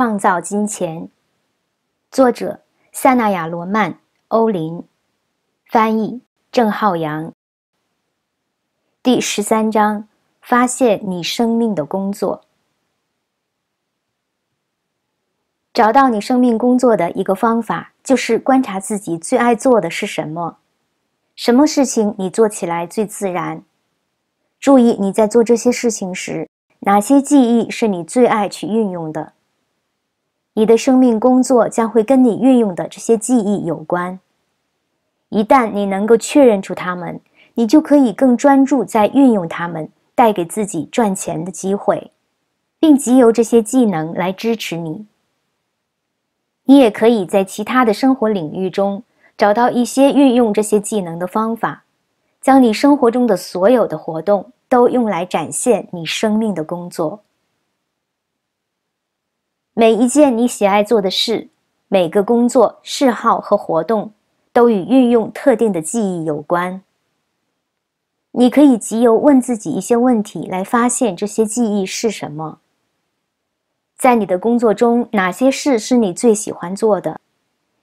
创造金钱，作者萨纳亚罗曼欧林，翻译郑浩洋。第十三章：发现你生命的工作。找到你生命工作的一个方法，就是观察自己最爱做的是什么，什么事情你做起来最自然。注意你在做这些事情时，哪些记忆是你最爱去运用的。你的生命工作将会跟你运用的这些记忆有关。一旦你能够确认出它们，你就可以更专注在运用它们，带给自己赚钱的机会，并藉由这些技能来支持你。你也可以在其他的生活领域中找到一些运用这些技能的方法，将你生活中的所有的活动都用来展现你生命的工作。每一件你喜爱做的事，每个工作、嗜好和活动，都与运用特定的记忆有关。你可以藉由问自己一些问题来发现这些记忆是什么。在你的工作中，哪些事是你最喜欢做的？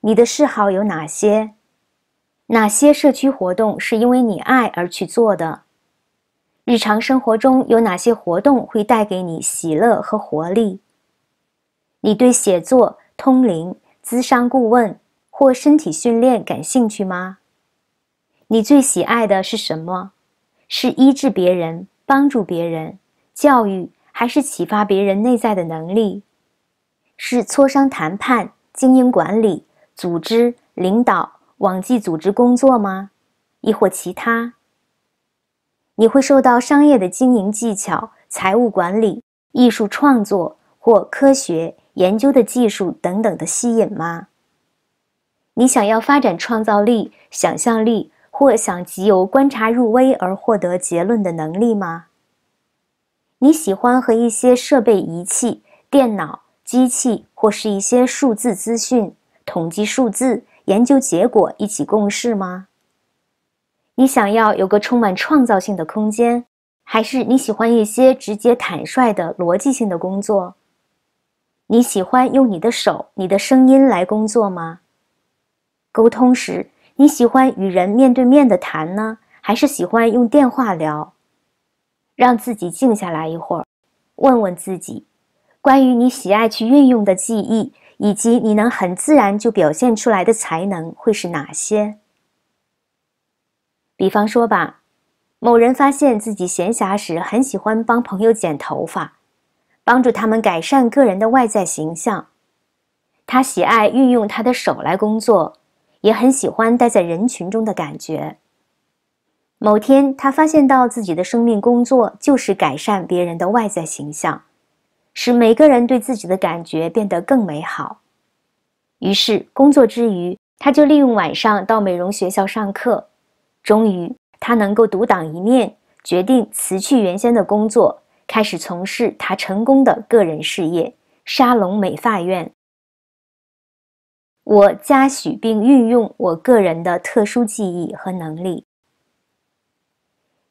你的嗜好有哪些？哪些社区活动是因为你爱而去做的？日常生活中有哪些活动会带给你喜乐和活力？你对写作、通灵、资商顾问或身体训练感兴趣吗？你最喜爱的是什么？是医治别人、帮助别人、教育，还是启发别人内在的能力？是磋商谈判、经营管理、组织领导、网际组织工作吗？亦或其他？你会受到商业的经营技巧、财务管理、艺术创作或科学？研究的技术等等的吸引吗？你想要发展创造力、想象力，或想藉由观察入微而获得结论的能力吗？你喜欢和一些设备、仪器、电脑、机器，或是一些数字资讯、统计数字、研究结果一起共事吗？你想要有个充满创造性的空间，还是你喜欢一些直接、坦率的逻辑性的工作？你喜欢用你的手、你的声音来工作吗？沟通时，你喜欢与人面对面的谈呢，还是喜欢用电话聊？让自己静下来一会儿，问问自己，关于你喜爱去运用的技艺，以及你能很自然就表现出来的才能会是哪些？比方说吧，某人发现自己闲暇时很喜欢帮朋友剪头发。帮助他们改善个人的外在形象。他喜爱运用他的手来工作，也很喜欢待在人群中的感觉。某天，他发现到自己的生命工作就是改善别人的外在形象，使每个人对自己的感觉变得更美好。于是，工作之余，他就利用晚上到美容学校上课。终于，他能够独当一面，决定辞去原先的工作。开始从事他成功的个人事业——沙龙美发院。我嘉许并运用我个人的特殊技艺和能力。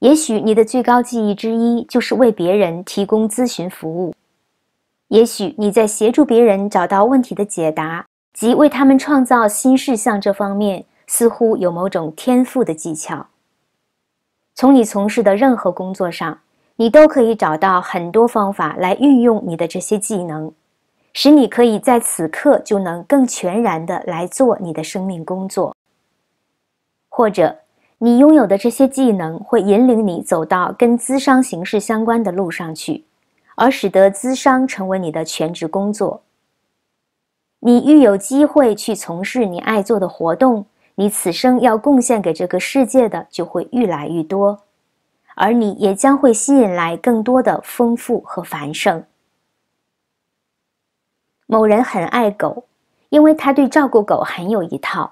也许你的最高技艺之一就是为别人提供咨询服务；也许你在协助别人找到问题的解答及为他们创造新事项这方面似乎有某种天赋的技巧。从你从事的任何工作上。你都可以找到很多方法来运用你的这些技能，使你可以在此刻就能更全然的来做你的生命工作。或者，你拥有的这些技能会引领你走到跟资商形式相关的路上去，而使得资商成为你的全职工作。你愈有机会去从事你爱做的活动，你此生要贡献给这个世界的就会愈来愈多。而你也将会吸引来更多的丰富和繁盛。某人很爱狗，因为他对照顾狗很有一套，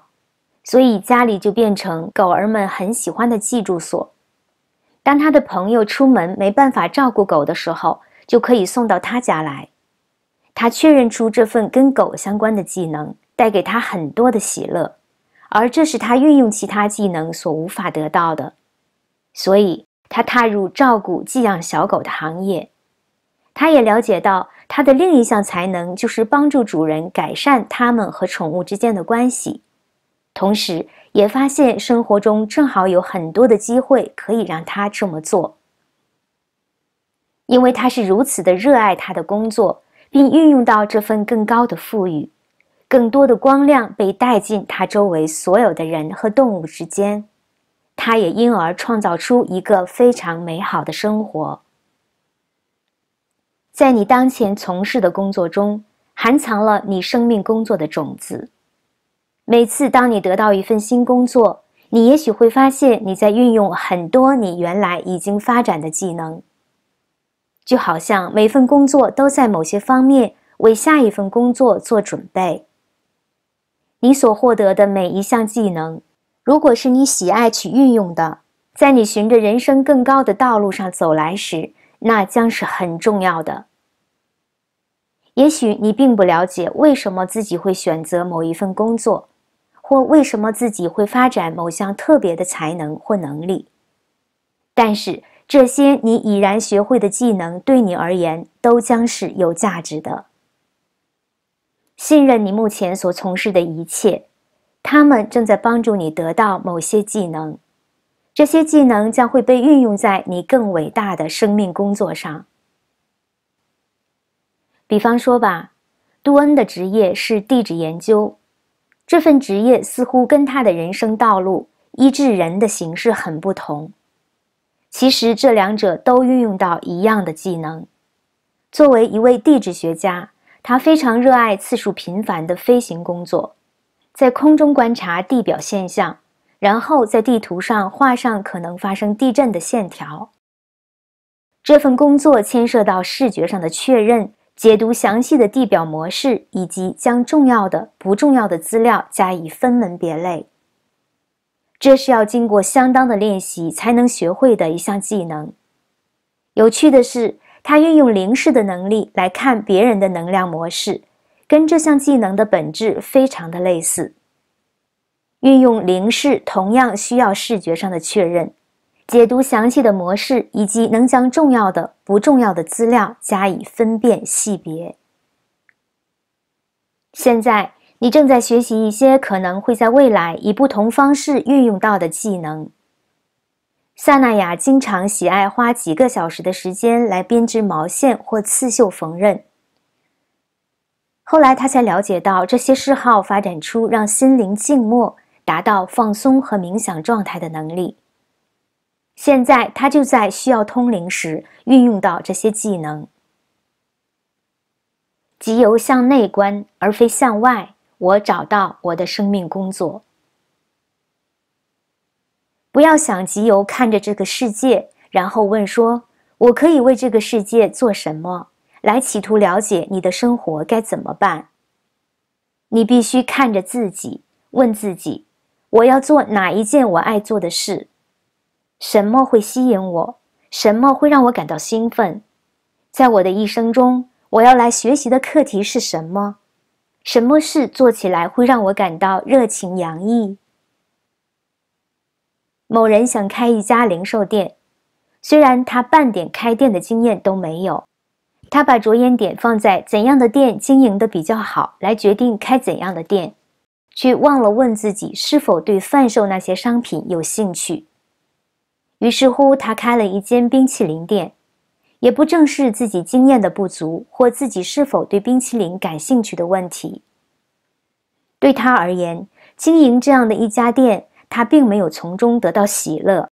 所以家里就变成狗儿们很喜欢的寄住所。当他的朋友出门没办法照顾狗的时候，就可以送到他家来。他确认出这份跟狗相关的技能带给他很多的喜乐，而这是他运用其他技能所无法得到的。所以。他踏入照顾寄养小狗的行业，他也了解到他的另一项才能就是帮助主人改善他们和宠物之间的关系，同时也发现生活中正好有很多的机会可以让他这么做。因为他是如此的热爱他的工作，并运用到这份更高的富裕，更多的光亮被带进他周围所有的人和动物之间。他也因而创造出一个非常美好的生活。在你当前从事的工作中，含藏了你生命工作的种子。每次当你得到一份新工作，你也许会发现你在运用很多你原来已经发展的技能。就好像每份工作都在某些方面为下一份工作做准备。你所获得的每一项技能。如果是你喜爱去运用的，在你循着人生更高的道路上走来时，那将是很重要的。也许你并不了解为什么自己会选择某一份工作，或为什么自己会发展某项特别的才能或能力，但是这些你已然学会的技能，对你而言都将是有价值的。信任你目前所从事的一切。他们正在帮助你得到某些技能，这些技能将会被运用在你更伟大的生命工作上。比方说吧，杜恩的职业是地质研究，这份职业似乎跟他的人生道路——医治人的形式——很不同。其实，这两者都运用到一样的技能。作为一位地质学家，他非常热爱次数频繁的飞行工作。在空中观察地表现象，然后在地图上画上可能发生地震的线条。这份工作牵涉到视觉上的确认、解读详细的地表模式，以及将重要的、不重要的资料加以分门别类。这是要经过相当的练习才能学会的一项技能。有趣的是，他运用灵视的能力来看别人的能量模式。跟这项技能的本质非常的类似。运用零式同样需要视觉上的确认，解读详细的模式，以及能将重要的不重要的资料加以分辨细别。现在你正在学习一些可能会在未来以不同方式运用到的技能。萨那雅经常喜爱花几个小时的时间来编织毛线或刺绣缝纫。后来他才了解到，这些嗜好发展出让心灵静默、达到放松和冥想状态的能力。现在他就在需要通灵时运用到这些技能。吉由向内观，而非向外。我找到我的生命工作。不要想吉由看着这个世界，然后问说：“我可以为这个世界做什么？”来企图了解你的生活该怎么办？你必须看着自己，问自己：我要做哪一件我爱做的事？什么会吸引我？什么会让我感到兴奋？在我的一生中，我要来学习的课题是什么？什么事做起来会让我感到热情洋溢？某人想开一家零售店，虽然他半点开店的经验都没有。他把着眼点放在怎样的店经营的比较好，来决定开怎样的店，却忘了问自己是否对贩售那些商品有兴趣。于是乎，他开了一间冰淇淋店，也不正视自己经验的不足或自己是否对冰淇淋感兴趣的问题。对他而言，经营这样的一家店，他并没有从中得到喜乐，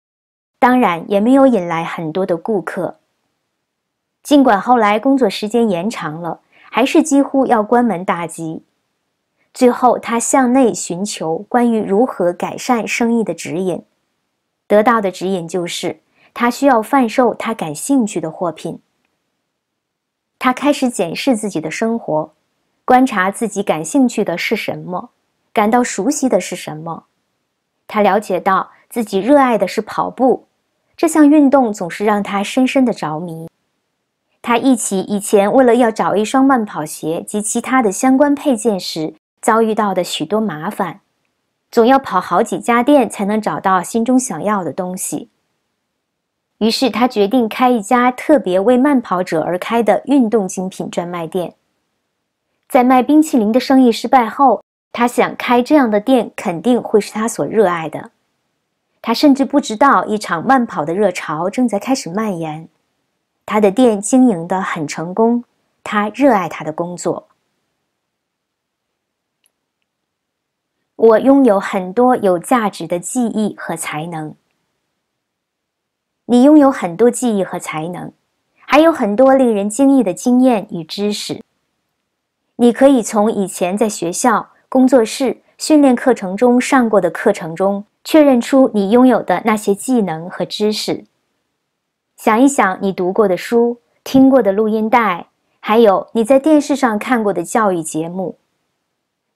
当然也没有引来很多的顾客。尽管后来工作时间延长了，还是几乎要关门大吉。最后，他向内寻求关于如何改善生意的指引，得到的指引就是他需要贩售他感兴趣的货品。他开始检视自己的生活，观察自己感兴趣的是什么，感到熟悉的是什么。他了解到自己热爱的是跑步，这项运动总是让他深深的着迷。他忆起以前为了要找一双慢跑鞋及其他的相关配件时，遭遇到的许多麻烦，总要跑好几家店才能找到心中想要的东西。于是他决定开一家特别为慢跑者而开的运动精品专卖店。在卖冰淇淋的生意失败后，他想开这样的店肯定会是他所热爱的。他甚至不知道一场慢跑的热潮正在开始蔓延。他的店经营的很成功，他热爱他的工作。我拥有很多有价值的记忆和才能。你拥有很多记忆和才能，还有很多令人惊异的经验与知识。你可以从以前在学校、工作室、训练课程中上过的课程中，确认出你拥有的那些技能和知识。想一想，你读过的书、听过的录音带，还有你在电视上看过的教育节目。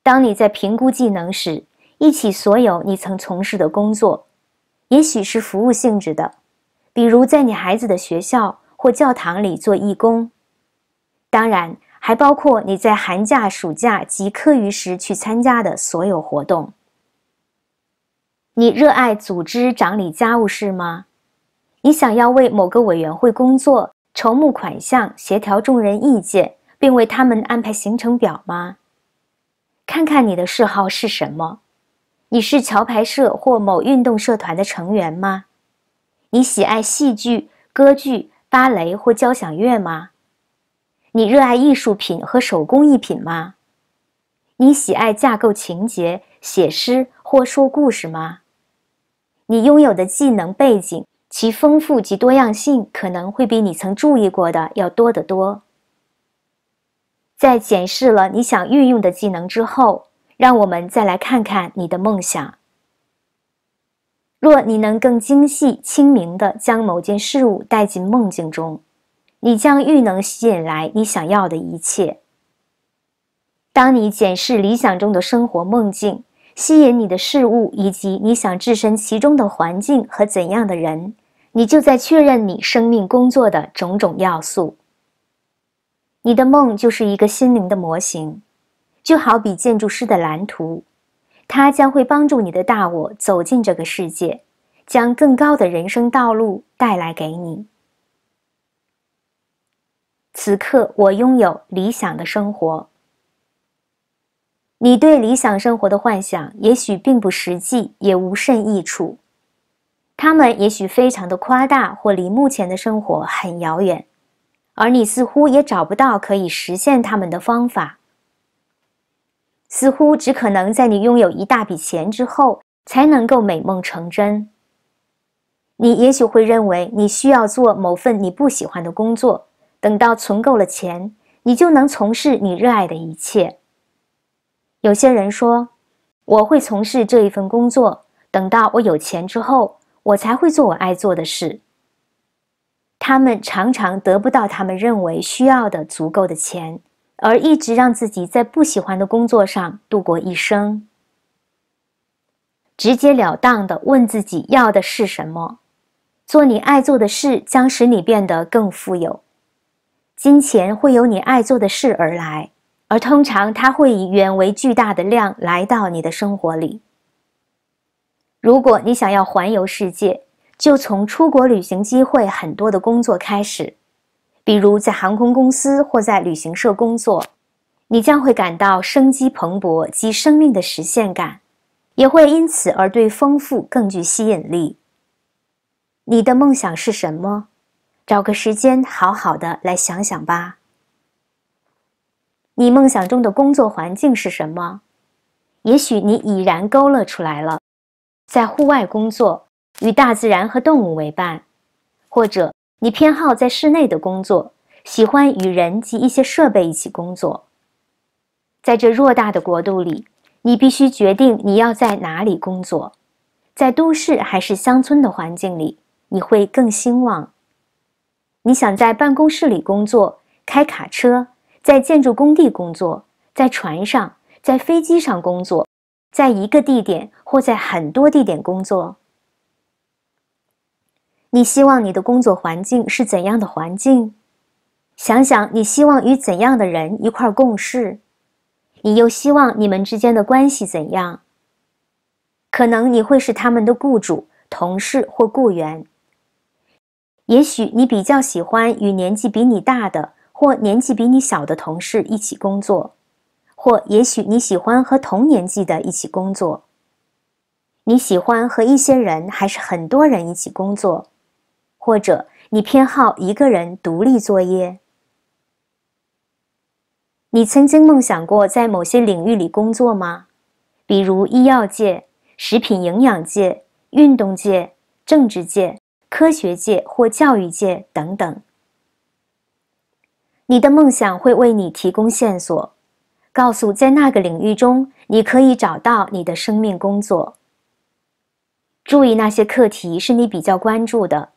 当你在评估技能时，一起所有你曾从事的工作，也许是服务性质的，比如在你孩子的学校或教堂里做义工。当然，还包括你在寒假、暑假及课余时去参加的所有活动。你热爱组织、整理家务事吗？你想要为某个委员会工作，筹募款项，协调众人意见，并为他们安排行程表吗？看看你的嗜好是什么？你是桥牌社或某运动社团的成员吗？你喜爱戏剧、歌剧、芭蕾或交响乐吗？你热爱艺术品和手工艺品吗？你喜爱架构情节、写诗或说故事吗？你拥有的技能背景？其丰富及多样性可能会比你曾注意过的要多得多。在检视了你想运用的技能之后，让我们再来看看你的梦想。若你能更精细、清明地将某件事物带进梦境中，你将愈能吸引来你想要的一切。当你检视理想中的生活梦境，吸引你的事物以及你想置身其中的环境和怎样的人。你就在确认你生命工作的种种要素。你的梦就是一个心灵的模型，就好比建筑师的蓝图，它将会帮助你的大我走进这个世界，将更高的人生道路带来给你。此刻，我拥有理想的生活。你对理想生活的幻想也许并不实际，也无甚益处。他们也许非常的夸大，或离目前的生活很遥远，而你似乎也找不到可以实现他们的方法，似乎只可能在你拥有一大笔钱之后才能够美梦成真。你也许会认为你需要做某份你不喜欢的工作，等到存够了钱，你就能从事你热爱的一切。有些人说，我会从事这一份工作，等到我有钱之后。我才会做我爱做的事。他们常常得不到他们认为需要的足够的钱，而一直让自己在不喜欢的工作上度过一生。直截了当的问自己要的是什么，做你爱做的事将使你变得更富有。金钱会由你爱做的事而来，而通常它会以远为巨大的量来到你的生活里。如果你想要环游世界，就从出国旅行机会很多的工作开始，比如在航空公司或在旅行社工作，你将会感到生机蓬勃及生命的实现感，也会因此而对丰富更具吸引力。你的梦想是什么？找个时间好好的来想想吧。你梦想中的工作环境是什么？也许你已然勾勒出来了。在户外工作，与大自然和动物为伴，或者你偏好在室内的工作，喜欢与人及一些设备一起工作。在这偌大的国度里，你必须决定你要在哪里工作，在都市还是乡村的环境里，你会更兴旺。你想在办公室里工作，开卡车，在建筑工地工作，在船上，在飞机上工作。在一个地点或在很多地点工作，你希望你的工作环境是怎样的环境？想想你希望与怎样的人一块共事，你又希望你们之间的关系怎样？可能你会是他们的雇主、同事或雇员。也许你比较喜欢与年纪比你大的或年纪比你小的同事一起工作。或也许你喜欢和同年纪的一起工作，你喜欢和一些人还是很多人一起工作，或者你偏好一个人独立作业。你曾经梦想过在某些领域里工作吗？比如医药界、食品营养界、运动界、政治界、科学界或教育界等等。你的梦想会为你提供线索。告诉在那个领域中，你可以找到你的生命工作。注意那些课题是你比较关注的，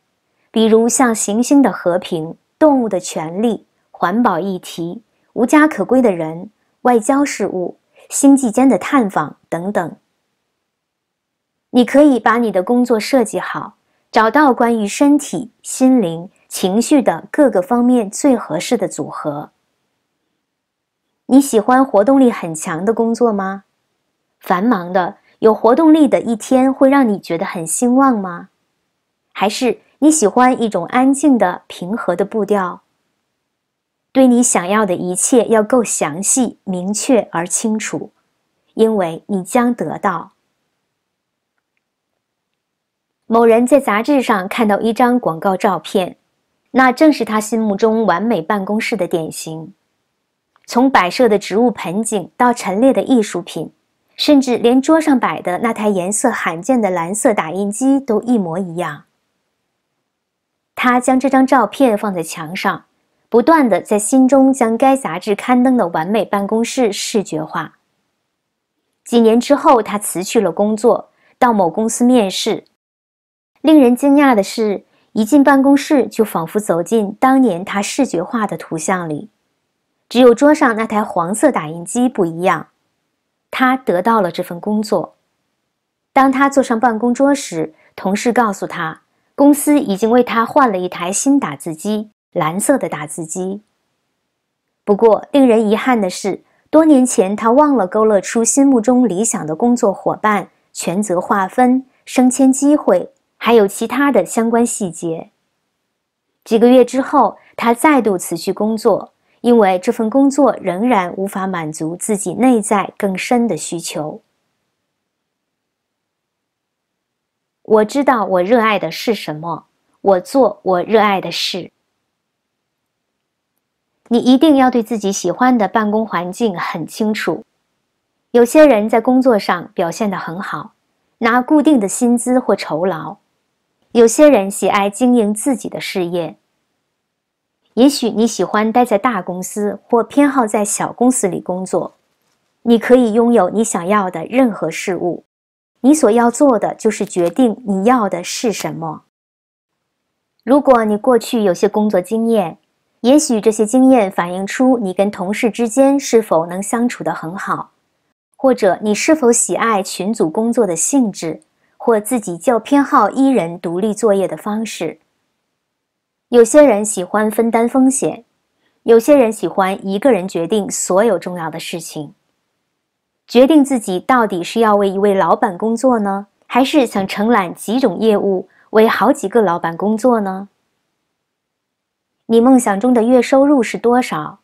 比如像行星的和平、动物的权利、环保议题、无家可归的人、外交事务、星际间的探访等等。你可以把你的工作设计好，找到关于身体、心灵、情绪的各个方面最合适的组合。你喜欢活动力很强的工作吗？繁忙的、有活动力的一天会让你觉得很兴旺吗？还是你喜欢一种安静的、平和的步调？对你想要的一切要够详细、明确而清楚，因为你将得到。某人在杂志上看到一张广告照片，那正是他心目中完美办公室的典型。从摆设的植物盆景到陈列的艺术品，甚至连桌上摆的那台颜色罕见的蓝色打印机都一模一样。他将这张照片放在墙上，不断的在心中将该杂志刊登的完美办公室视觉化。几年之后，他辞去了工作，到某公司面试。令人惊讶的是，一进办公室就仿佛走进当年他视觉化的图像里。只有桌上那台黄色打印机不一样，他得到了这份工作。当他坐上办公桌时，同事告诉他，公司已经为他换了一台新打字机，蓝色的打字机。不过，令人遗憾的是，多年前他忘了勾勒出心目中理想的工作伙伴、权责划分、升迁机会，还有其他的相关细节。几个月之后，他再度辞去工作。因为这份工作仍然无法满足自己内在更深的需求。我知道我热爱的是什么，我做我热爱的事。你一定要对自己喜欢的办公环境很清楚。有些人在工作上表现的很好，拿固定的薪资或酬劳；有些人喜爱经营自己的事业。也许你喜欢待在大公司，或偏好在小公司里工作。你可以拥有你想要的任何事物，你所要做的就是决定你要的是什么。如果你过去有些工作经验，也许这些经验反映出你跟同事之间是否能相处得很好，或者你是否喜爱群组工作的性质，或自己较偏好一人独立作业的方式。有些人喜欢分担风险，有些人喜欢一个人决定所有重要的事情。决定自己到底是要为一位老板工作呢，还是想承揽几种业务，为好几个老板工作呢？你梦想中的月收入是多少？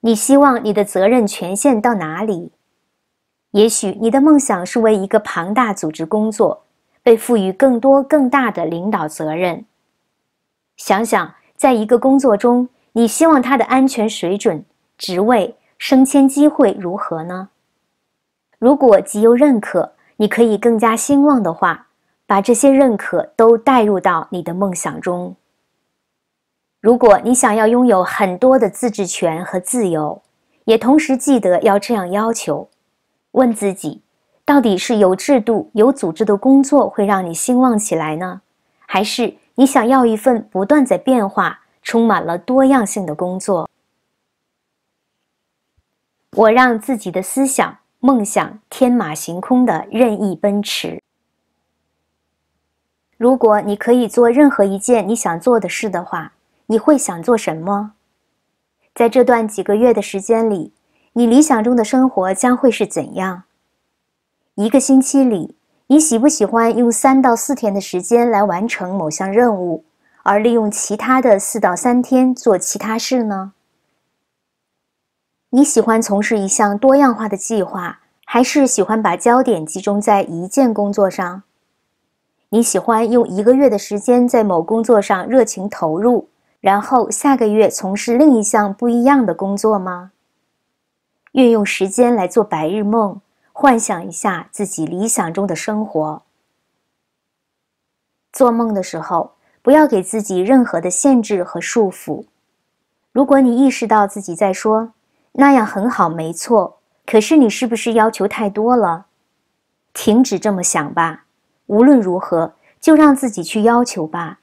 你希望你的责任权限到哪里？也许你的梦想是为一个庞大组织工作，被赋予更多更大的领导责任。想想，在一个工作中，你希望他的安全水准、职位、升迁机会如何呢？如果极有认可，你可以更加兴旺的话，把这些认可都带入到你的梦想中。如果你想要拥有很多的自治权和自由，也同时记得要这样要求。问自己，到底是有制度、有组织的工作会让你兴旺起来呢，还是？你想要一份不断在变化、充满了多样性的工作。我让自己的思想、梦想天马行空的任意奔驰。如果你可以做任何一件你想做的事的话，你会想做什么？在这段几个月的时间里，你理想中的生活将会是怎样？一个星期里。你喜不喜欢用三到四天的时间来完成某项任务，而利用其他的四到三天做其他事呢？你喜欢从事一项多样化的计划，还是喜欢把焦点集中在一件工作上？你喜欢用一个月的时间在某工作上热情投入，然后下个月从事另一项不一样的工作吗？运用时间来做白日梦。幻想一下自己理想中的生活。做梦的时候，不要给自己任何的限制和束缚。如果你意识到自己在说“那样很好，没错”，可是你是不是要求太多了？停止这么想吧。无论如何，就让自己去要求吧。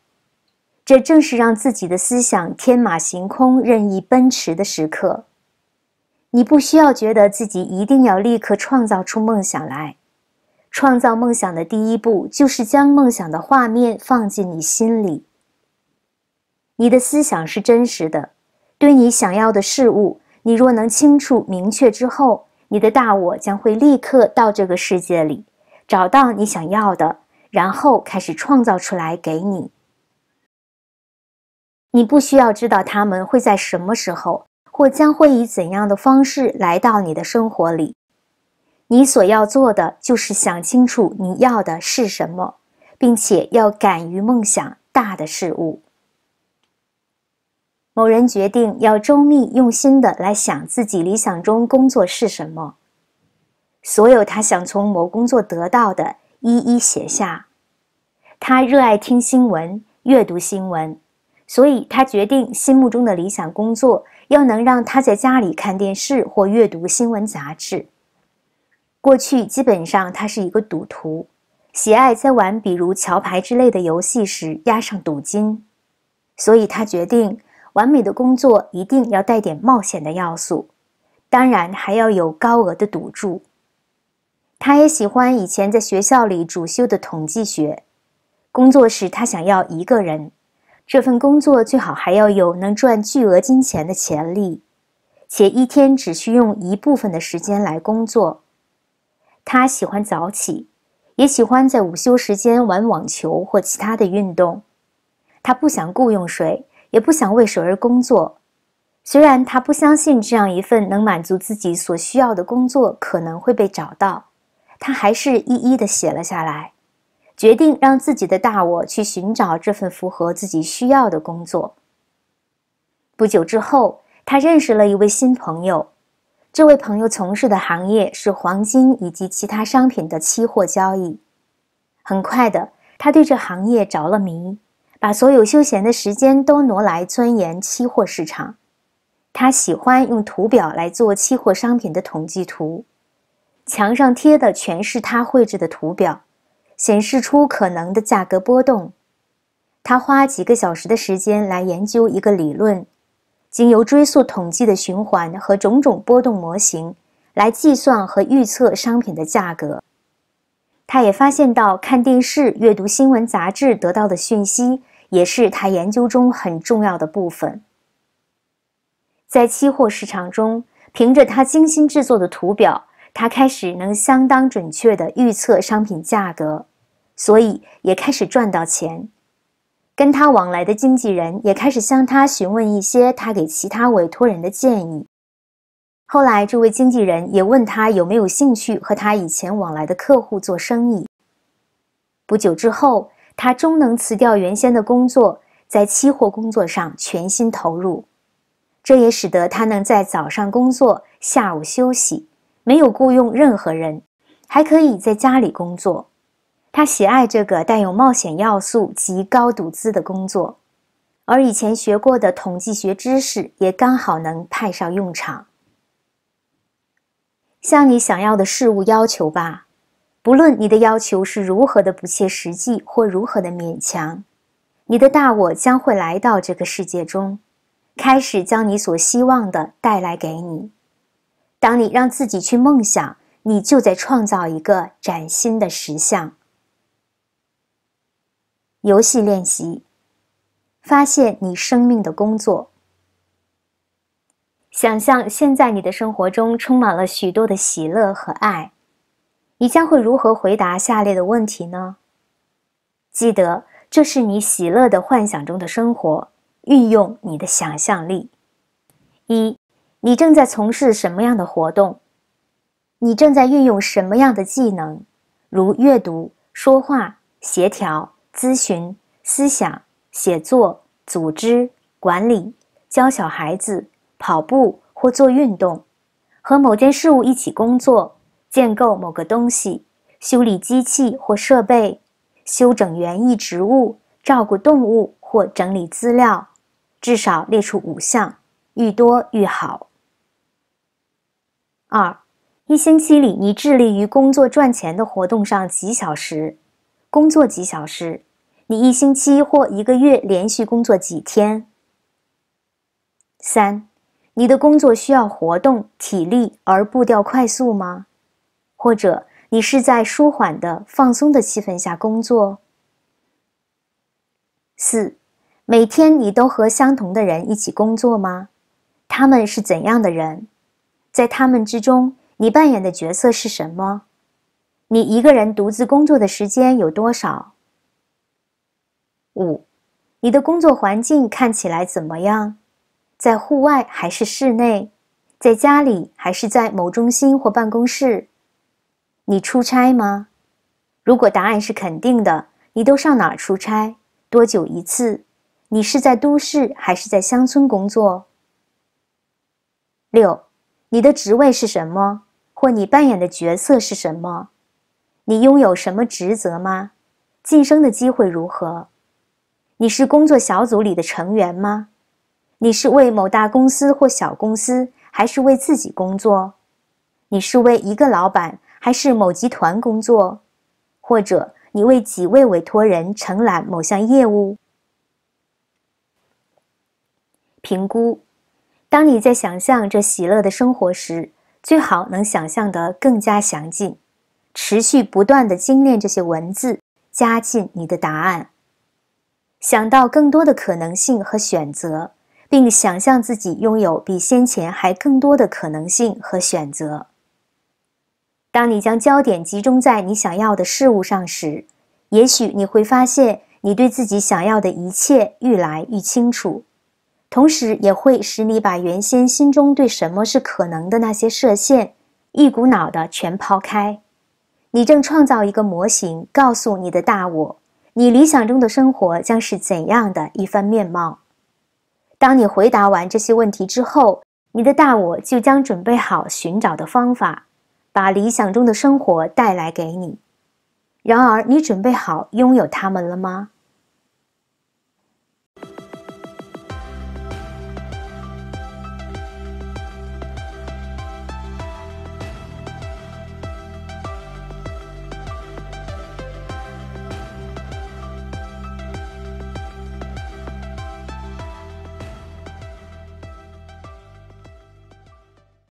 这正是让自己的思想天马行空、任意奔驰的时刻。你不需要觉得自己一定要立刻创造出梦想来。创造梦想的第一步就是将梦想的画面放进你心里。你的思想是真实的，对你想要的事物，你若能清楚明确之后，你的大我将会立刻到这个世界里，找到你想要的，然后开始创造出来给你。你不需要知道他们会在什么时候。或将会以怎样的方式来到你的生活里？你所要做的就是想清楚你要的是什么，并且要敢于梦想大的事物。某人决定要周密用心的来想自己理想中工作是什么，所有他想从某工作得到的，一一写下。他热爱听新闻、阅读新闻，所以他决定心目中的理想工作。要能让他在家里看电视或阅读新闻杂志。过去基本上他是一个赌徒，喜爱在玩比如桥牌之类的游戏时押上赌金，所以他决定完美的工作一定要带点冒险的要素，当然还要有高额的赌注。他也喜欢以前在学校里主修的统计学。工作时他想要一个人。这份工作最好还要有能赚巨额金钱的潜力，且一天只需用一部分的时间来工作。他喜欢早起，也喜欢在午休时间玩网球或其他的运动。他不想雇佣谁，也不想为谁而工作。虽然他不相信这样一份能满足自己所需要的工作可能会被找到，他还是一一的写了下来。决定让自己的大我去寻找这份符合自己需要的工作。不久之后，他认识了一位新朋友，这位朋友从事的行业是黄金以及其他商品的期货交易。很快的，他对这行业着了迷，把所有休闲的时间都挪来钻研期货市场。他喜欢用图表来做期货商品的统计图，墙上贴的全是他绘制的图表。显示出可能的价格波动。他花几个小时的时间来研究一个理论，经由追溯统计的循环和种种波动模型来计算和预测商品的价格。他也发现到看电视、阅读新闻杂志得到的讯息也是他研究中很重要的部分。在期货市场中，凭着他精心制作的图表，他开始能相当准确地预测商品价格。所以也开始赚到钱，跟他往来的经纪人也开始向他询问一些他给其他委托人的建议。后来，这位经纪人也问他有没有兴趣和他以前往来的客户做生意。不久之后，他终能辞掉原先的工作，在期货工作上全心投入。这也使得他能在早上工作，下午休息，没有雇佣任何人，还可以在家里工作。他喜爱这个带有冒险要素及高赌资的工作，而以前学过的统计学知识也刚好能派上用场。向你想要的事物要求吧，不论你的要求是如何的不切实际或如何的勉强，你的大我将会来到这个世界中，开始将你所希望的带来给你。当你让自己去梦想，你就在创造一个崭新的实相。游戏练习：发现你生命的工作。想象现在你的生活中充满了许多的喜乐和爱，你将会如何回答下列的问题呢？记得这是你喜乐的幻想中的生活。运用你的想象力：一，你正在从事什么样的活动？你正在运用什么样的技能，如阅读、说话、协调？咨询、思想、写作、组织管理、教小孩子跑步或做运动、和某件事物一起工作、建构某个东西、修理机器或设备、修整园艺植物、照顾动物或整理资料，至少列出五项，愈多愈好。二，一星期里你致力于工作赚钱的活动上几小时。工作几小时？你一星期或一个月连续工作几天？三，你的工作需要活动体力而步调快速吗？或者你是在舒缓的、放松的气氛下工作？四，每天你都和相同的人一起工作吗？他们是怎样的人？在他们之中，你扮演的角色是什么？你一个人独自工作的时间有多少？五，你的工作环境看起来怎么样？在户外还是室内？在家里还是在某中心或办公室？你出差吗？如果答案是肯定的，你都上哪儿出差？多久一次？你是在都市还是在乡村工作？六，你的职位是什么？或你扮演的角色是什么？你拥有什么职责吗？晋升的机会如何？你是工作小组里的成员吗？你是为某大公司或小公司，还是为自己工作？你是为一个老板，还是某集团工作？或者你为几位委托人承揽某项业务？评估。当你在想象这喜乐的生活时，最好能想象得更加详尽。持续不断的精炼这些文字，加进你的答案，想到更多的可能性和选择，并想象自己拥有比先前还更多的可能性和选择。当你将焦点集中在你想要的事物上时，也许你会发现你对自己想要的一切愈来愈清楚，同时也会使你把原先心中对什么是可能的那些设限，一股脑的全抛开。你正创造一个模型，告诉你的大我，你理想中的生活将是怎样的一番面貌。当你回答完这些问题之后，你的大我就将准备好寻找的方法，把理想中的生活带来给你。然而，你准备好拥有它们了吗？